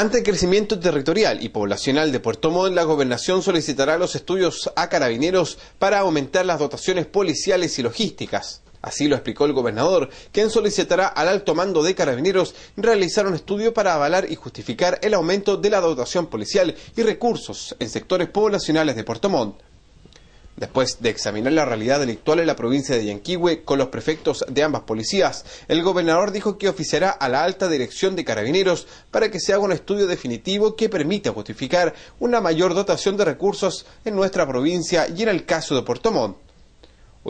Ante el crecimiento territorial y poblacional de Puerto Montt, la gobernación solicitará los estudios a carabineros para aumentar las dotaciones policiales y logísticas. Así lo explicó el gobernador, quien solicitará al alto mando de carabineros realizar un estudio para avalar y justificar el aumento de la dotación policial y recursos en sectores poblacionales de Puerto Montt. Después de examinar la realidad delictual en la provincia de Yanquihue con los prefectos de ambas policías, el gobernador dijo que oficiará a la alta dirección de carabineros para que se haga un estudio definitivo que permita justificar una mayor dotación de recursos en nuestra provincia y en el caso de Puerto Montt.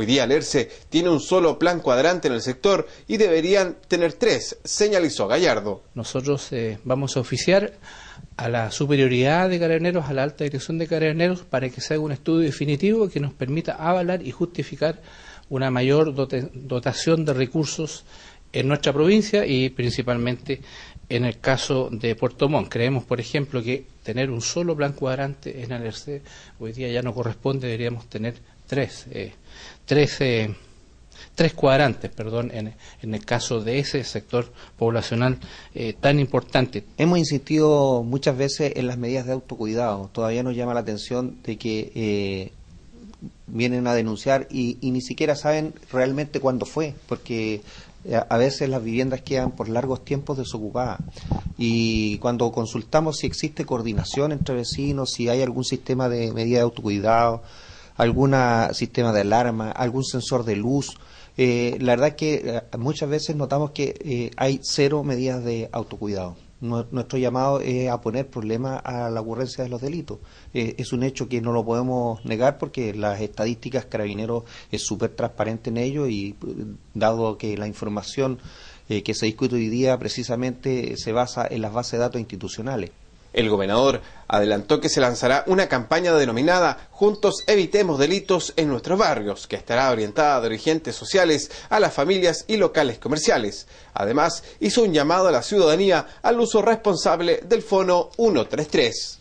Hoy día Lerce tiene un solo plan cuadrante en el sector y deberían tener tres, señalizó Gallardo. Nosotros eh, vamos a oficiar a la superioridad de carabineros, a la alta dirección de carabineros, para que se haga un estudio definitivo que nos permita avalar y justificar una mayor dotación de recursos en nuestra provincia y principalmente en el caso de Puerto Montt, creemos, por ejemplo, que tener un solo plan cuadrante en alerce hoy día ya no corresponde, deberíamos tener tres, eh, tres, eh, tres, cuadrantes, perdón, en, el caso de ese sector poblacional eh, tan importante. Hemos insistido muchas veces en las medidas de autocuidado. Todavía nos llama la atención de que vienen a denunciar y, y, ni siquiera saben realmente cuándo fue, porque eh, a veces las viviendas quedan por largos tiempos desocupadas. Y cuando consultamos si existe coordinación entre vecinos, si hay algún sistema de medida de autocuidado, algún sistema de alarma, algún sensor de luz, eh, la verdad es que eh, muchas veces notamos que hay cero medidas de autocuidado. Nuestro llamado es a poner problemas a la ocurrencia de los delitos. Eh, es un hecho que no lo podemos negar porque las estadísticas Carabineros es súper transparente en ello y eh, dado que la información eh, que se discute hoy día precisamente se basa en las bases de datos institucionales. El gobernador adelantó que se lanzará una campaña denominada Juntos Evitemos Delitos en nuestros barrios, que estará orientada a dirigentes sociales, a las familias y locales comerciales. Además, hizo un llamado a la ciudadanía al uso responsable del Fono 133.